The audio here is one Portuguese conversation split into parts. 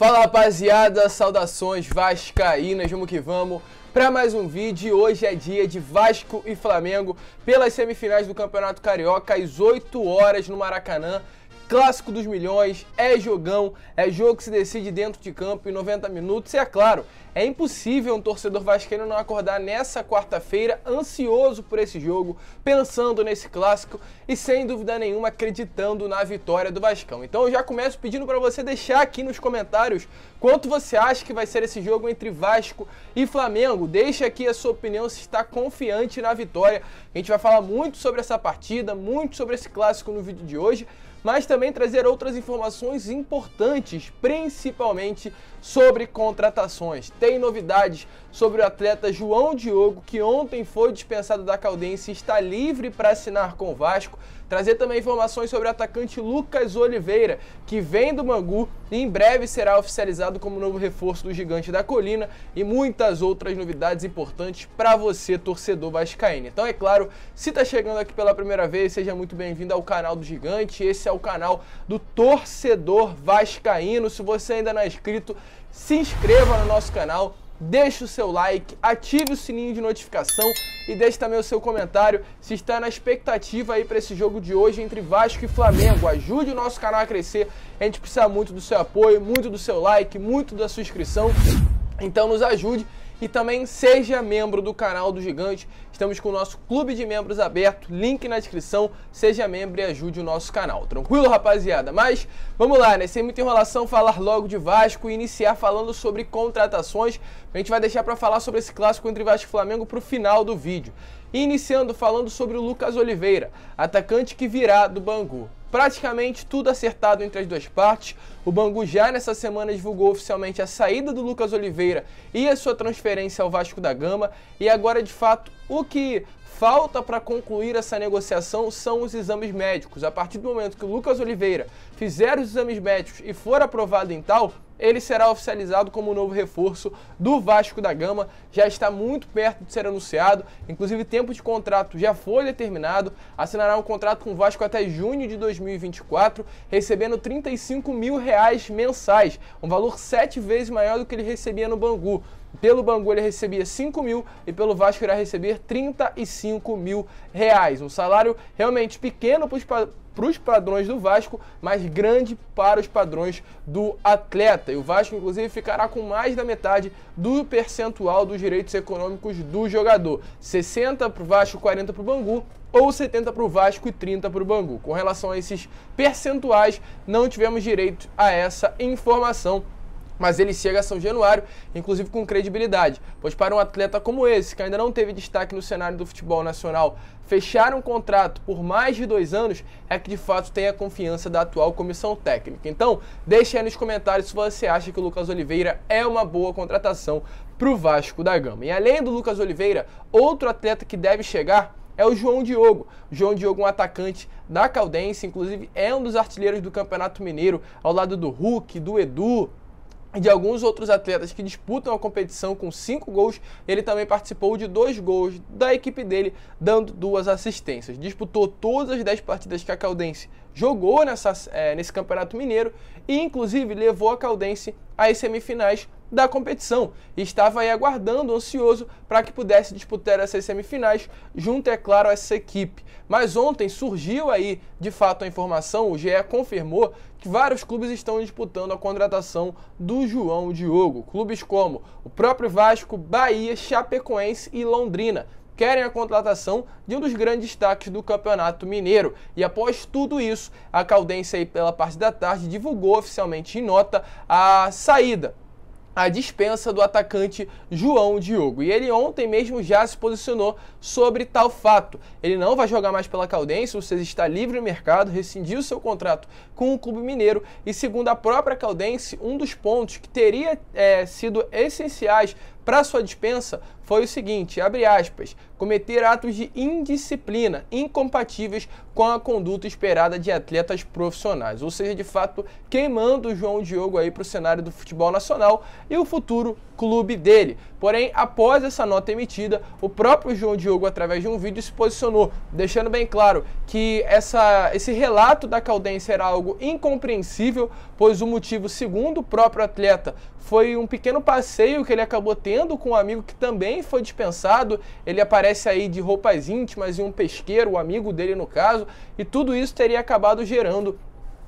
Fala rapaziada, saudações vascaínas, vamos que vamos para mais um vídeo. Hoje é dia de Vasco e Flamengo pelas semifinais do Campeonato Carioca às 8 horas no Maracanã clássico dos milhões, é jogão, é jogo que se decide dentro de campo em 90 minutos. E é claro, é impossível um torcedor vascaíno não acordar nessa quarta-feira ansioso por esse jogo, pensando nesse clássico e sem dúvida nenhuma acreditando na vitória do Vascão. Então eu já começo pedindo para você deixar aqui nos comentários quanto você acha que vai ser esse jogo entre Vasco e Flamengo. Deixa aqui a sua opinião se está confiante na vitória. A gente vai falar muito sobre essa partida, muito sobre esse clássico no vídeo de hoje mas também trazer outras informações importantes, principalmente sobre contratações. Tem novidades sobre o atleta João Diogo, que ontem foi dispensado da Caldense e está livre para assinar com o Vasco. Trazer também informações sobre o atacante Lucas Oliveira, que vem do Mangu e em breve será oficializado como novo reforço do Gigante da Colina e muitas outras novidades importantes para você, torcedor vascaíno. Então, é claro, se está chegando aqui pela primeira vez, seja muito bem-vindo ao canal do Gigante. Esse é o canal do torcedor vascaíno. Se você ainda não é inscrito, se inscreva no nosso canal deixe o seu like, ative o sininho de notificação e deixe também o seu comentário se está na expectativa aí para esse jogo de hoje entre Vasco e Flamengo. Ajude o nosso canal a crescer, a gente precisa muito do seu apoio, muito do seu like, muito da sua inscrição. Então nos ajude e também seja membro do canal do Gigante. Estamos com o nosso clube de membros aberto, link na descrição. Seja membro e ajude o nosso canal. Tranquilo, rapaziada? Mas vamos lá, né? Sem muita enrolação, falar logo de Vasco e iniciar falando sobre contratações. A gente vai deixar para falar sobre esse clássico entre Vasco e Flamengo para o final do vídeo. Iniciando falando sobre o Lucas Oliveira, atacante que virá do Bangu praticamente tudo acertado entre as duas partes. O Bangu já nessa semana divulgou oficialmente a saída do Lucas Oliveira e a sua transferência ao Vasco da Gama. E agora, de fato, o que falta para concluir essa negociação são os exames médicos. A partir do momento que o Lucas Oliveira fizer os exames médicos e for aprovado em tal, ele será oficializado como novo reforço do Vasco da Gama. Já está muito perto de ser anunciado, inclusive tempo de contrato já foi determinado. Assinará um contrato com o Vasco até junho de 2024, recebendo 35 mil reais mensais, um valor sete vezes maior do que ele recebia no Bangu. Pelo Bangu ele recebia 5 mil e pelo Vasco irá receber 35 mil reais. Um salário realmente pequeno para os para os padrões do Vasco, mas grande para os padrões do atleta. E o Vasco, inclusive, ficará com mais da metade do percentual dos direitos econômicos do jogador: 60 para o Vasco, 40 para o Bangu. Ou 70 para o Vasco e 30 para o Bangu. Com relação a esses percentuais, não tivemos direito a essa informação mas ele chega a São Januário, inclusive com credibilidade, pois para um atleta como esse, que ainda não teve destaque no cenário do futebol nacional, fechar um contrato por mais de dois anos é que de fato tem a confiança da atual comissão técnica. Então, deixe aí nos comentários se você acha que o Lucas Oliveira é uma boa contratação para o Vasco da Gama. E além do Lucas Oliveira, outro atleta que deve chegar é o João Diogo. João Diogo, um atacante da Caldense, inclusive é um dos artilheiros do Campeonato Mineiro, ao lado do Hulk, do Edu, de alguns outros atletas que disputam a competição com cinco gols, ele também participou de dois gols da equipe dele, dando duas assistências. Disputou todas as dez partidas que a Caldense jogou nessa, é, nesse Campeonato Mineiro e, inclusive, levou a Caldense às semifinais da competição estava aí aguardando, ansioso, para que pudesse disputar essas semifinais, junto, é claro, a essa equipe. Mas ontem surgiu aí, de fato, a informação, o GE confirmou que vários clubes estão disputando a contratação do João Diogo. Clubes como o próprio Vasco, Bahia, Chapecoense e Londrina querem a contratação de um dos grandes destaques do Campeonato Mineiro. E após tudo isso, a Caldense aí pela parte da tarde divulgou oficialmente em nota a saída a dispensa do atacante João Diogo. E ele ontem mesmo já se posicionou sobre tal fato. Ele não vai jogar mais pela Caldense, ou seja, está livre no mercado, rescindiu seu contrato com o Clube Mineiro e, segundo a própria Caldense, um dos pontos que teria é, sido essenciais para sua dispensa foi o seguinte, abre aspas, cometer atos de indisciplina incompatíveis com a conduta esperada de atletas profissionais, ou seja, de fato, queimando o João Diogo aí para o cenário do futebol nacional e o futuro clube dele. Porém, após essa nota emitida, o próprio João Diogo, através de um vídeo, se posicionou, deixando bem claro que essa, esse relato da Caldência era algo incompreensível, pois o motivo, segundo o próprio atleta, foi um pequeno passeio que ele acabou tendo com um amigo que também foi dispensado. Ele aparece aí de roupas íntimas e um pesqueiro, o amigo dele no caso, e tudo isso teria acabado gerando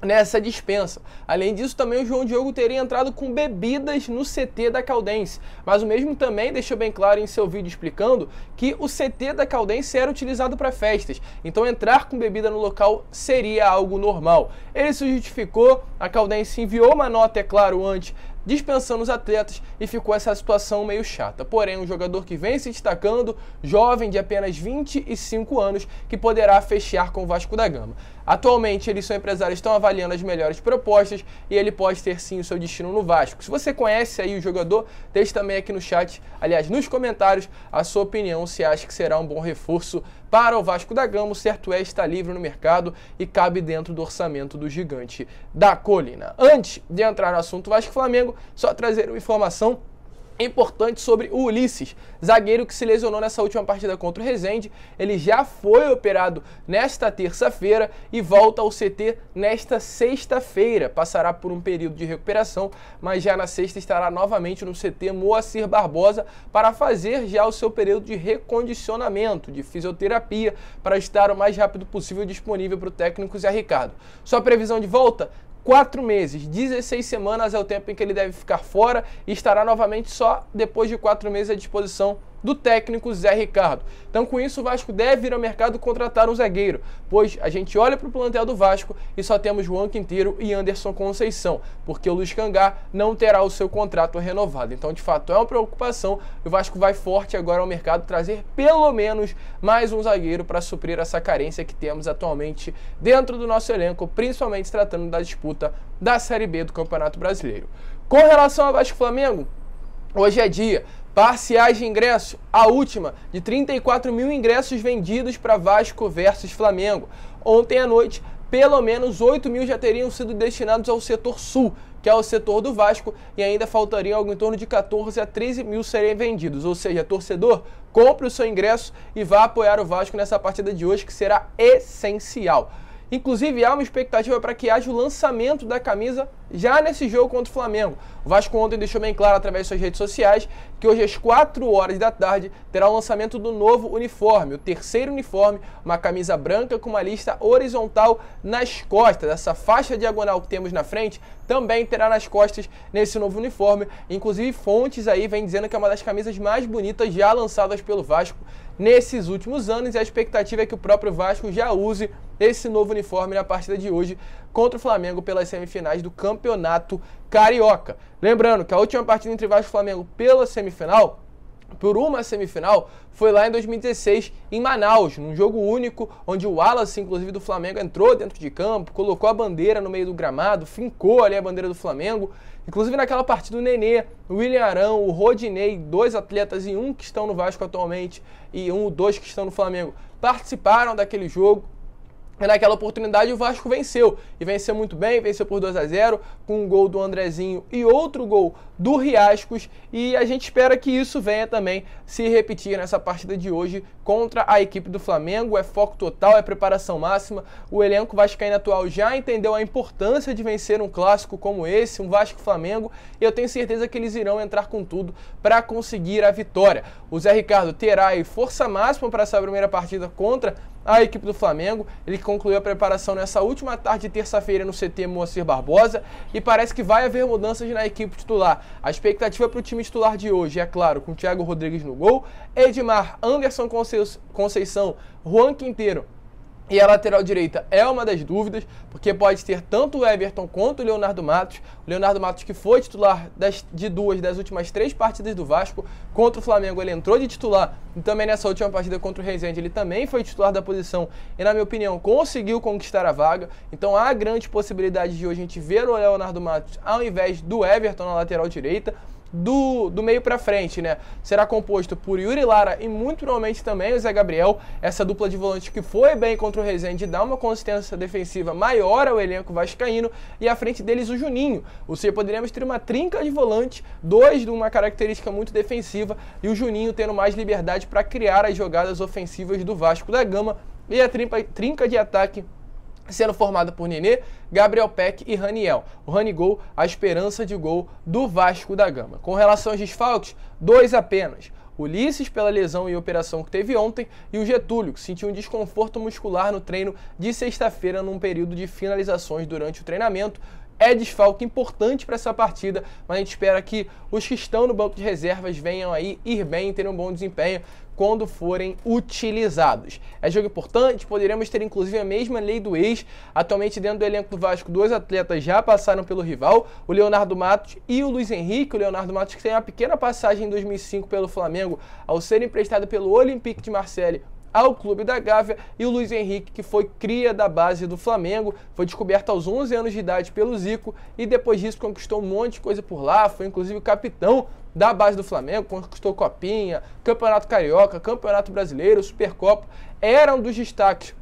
nessa dispensa. Além disso, também o João Diogo teria entrado com bebidas no CT da Caldense, mas o mesmo também deixou bem claro em seu vídeo explicando que o CT da Caldense era utilizado para festas, então entrar com bebida no local seria algo normal. Ele se justificou, a Caldense enviou uma nota, é claro, antes dispensando os atletas e ficou essa situação meio chata. Porém, um jogador que vem se destacando, jovem de apenas 25 anos, que poderá fechar com o Vasco da Gama. Atualmente, eles são empresários, estão avaliando as melhores propostas e ele pode ter sim o seu destino no Vasco. Se você conhece aí o jogador, deixe também aqui no chat, aliás, nos comentários, a sua opinião se acha que será um bom reforço para o Vasco da Gama, o certo é estar livre no mercado e cabe dentro do orçamento do gigante da colina. Antes de entrar no assunto Vasco Flamengo, só trazer uma informação importante sobre o Ulisses, zagueiro que se lesionou nessa última partida contra o Rezende. Ele já foi operado nesta terça-feira e volta ao CT nesta sexta-feira. Passará por um período de recuperação, mas já na sexta estará novamente no CT Moacir Barbosa para fazer já o seu período de recondicionamento, de fisioterapia, para estar o mais rápido possível disponível para o técnico Zé Ricardo. Sua previsão de volta 4 meses, 16 semanas é o tempo em que ele deve ficar fora e estará novamente só depois de 4 meses à disposição do técnico Zé Ricardo. Então, com isso, o Vasco deve ir ao mercado contratar um zagueiro, pois a gente olha para o plantel do Vasco e só temos Juan Quinteiro e Anderson Conceição, porque o Luiz Cangá não terá o seu contrato renovado. Então, de fato, é uma preocupação. O Vasco vai forte agora ao mercado trazer pelo menos mais um zagueiro para suprir essa carência que temos atualmente dentro do nosso elenco, principalmente tratando da disputa da Série B do Campeonato Brasileiro. Com relação ao Vasco Flamengo, Hoje é dia. Parciais de ingresso, a última, de 34 mil ingressos vendidos para Vasco versus Flamengo. Ontem à noite, pelo menos 8 mil já teriam sido destinados ao setor sul, que é o setor do Vasco, e ainda faltariam algo em torno de 14 a 13 mil serem vendidos. Ou seja, torcedor, compre o seu ingresso e vá apoiar o Vasco nessa partida de hoje, que será essencial. Inclusive, há uma expectativa para que haja o lançamento da camisa já nesse jogo contra o Flamengo. O Vasco ontem deixou bem claro através de suas redes sociais que hoje às 4 horas da tarde terá o lançamento do novo uniforme, o terceiro uniforme, uma camisa branca com uma lista horizontal nas costas. Essa faixa diagonal que temos na frente também terá nas costas nesse novo uniforme. Inclusive, fontes aí vêm dizendo que é uma das camisas mais bonitas já lançadas pelo Vasco nesses últimos anos e a expectativa é que o próprio Vasco já use esse novo uniforme na partida de hoje contra o Flamengo pelas semifinais do Campeonato Carioca. Lembrando que a última partida entre Vasco e Flamengo pela semifinal por uma semifinal foi lá em 2016 em Manaus, num jogo único onde o Wallace, inclusive do Flamengo, entrou dentro de campo, colocou a bandeira no meio do gramado, fincou ali a bandeira do Flamengo. Inclusive naquela partida o Nenê, o William Arão, o Rodinei, dois atletas e um que estão no Vasco atualmente e um ou dois que estão no Flamengo, participaram daquele jogo, e naquela oportunidade o Vasco venceu. E venceu muito bem, venceu por 2 a 0 com um gol do Andrezinho e outro gol do Riascos e a gente espera que isso venha também se repetir nessa partida de hoje contra a equipe do Flamengo. É foco total, é preparação máxima. O elenco vascaíno atual já entendeu a importância de vencer um clássico como esse, um Vasco Flamengo, e eu tenho certeza que eles irão entrar com tudo para conseguir a vitória. O Zé Ricardo terá aí força máxima para essa primeira partida contra a equipe do Flamengo. Ele concluiu a preparação nessa última tarde de terça-feira no CT Moacir Barbosa e parece que vai haver mudanças na equipe titular. A expectativa para o time titular de hoje é, claro, com Thiago Rodrigues no gol, Edmar, Anderson Conceição, Juan Quinteiro, e a lateral direita é uma das dúvidas, porque pode ter tanto o Everton quanto o Leonardo Matos. O Leonardo Matos, que foi titular das, de duas das últimas três partidas do Vasco, contra o Flamengo ele entrou de titular e também nessa última partida contra o Rezende ele também foi titular da posição e, na minha opinião, conseguiu conquistar a vaga. Então há grande possibilidade de hoje a gente ver o Leonardo Matos ao invés do Everton na lateral direita do, do meio para frente, né? Será composto por Yuri Lara e muito provavelmente também o Zé Gabriel, essa dupla de volante que foi bem contra o Rezende, dá uma consistência defensiva maior ao elenco vascaíno e à frente deles o Juninho. Ou seja, poderíamos ter uma trinca de volante, dois de uma característica muito defensiva e o Juninho tendo mais liberdade para criar as jogadas ofensivas do Vasco da Gama e a trinca de ataque sendo formada por Nenê, Gabriel Peck e Raniel. O Ranigol, a esperança de gol do Vasco da Gama. Com relação aos desfalques, dois apenas. Ulisses pela lesão e operação que teve ontem e o Getúlio, que sentiu um desconforto muscular no treino de sexta-feira num período de finalizações durante o treinamento. É desfalque importante para essa partida, mas a gente espera que os que estão no banco de reservas venham aí ir bem e terem um bom desempenho quando forem utilizados. É jogo importante, poderemos ter inclusive a mesma lei do ex. Atualmente, dentro do elenco do Vasco, dois atletas já passaram pelo rival, o Leonardo Matos e o Luiz Henrique. O Leonardo Matos que tem uma pequena passagem em 2005 pelo Flamengo, ao ser emprestado pelo Olympique de Marseille, ao clube da Gávea e o Luiz Henrique, que foi cria da base do Flamengo, foi descoberto aos 11 anos de idade pelo Zico e depois disso conquistou um monte de coisa por lá, foi inclusive capitão da base do Flamengo, conquistou Copinha, Campeonato Carioca, Campeonato Brasileiro, Supercopa, era um dos destaques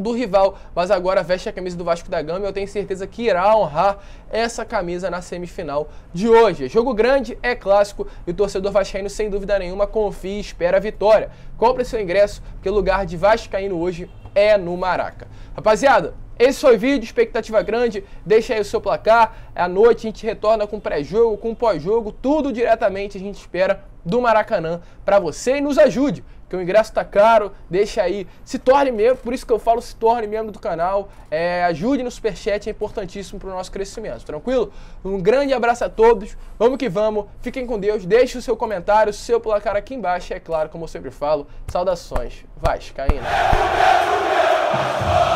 do rival, mas agora veste a camisa do Vasco da Gama e eu tenho certeza que irá honrar essa camisa na semifinal de hoje. Jogo grande, é clássico e o torcedor vascaíno sem dúvida nenhuma confia e espera a vitória. Compre seu ingresso, porque o lugar de vascaíno hoje é no Maraca. Rapaziada, esse foi o vídeo, expectativa grande, deixa aí o seu placar. É à noite a gente retorna com pré-jogo, com pós-jogo, tudo diretamente a gente espera do Maracanã para você e nos ajude que o ingresso tá caro, deixa aí, se torne membro, por isso que eu falo se torne membro do canal, é, ajude no superchat, é importantíssimo para o nosso crescimento, tranquilo? Um grande abraço a todos, vamos que vamos, fiquem com Deus, deixe o seu comentário, o seu placar aqui embaixo, é claro, como eu sempre falo, saudações, vai É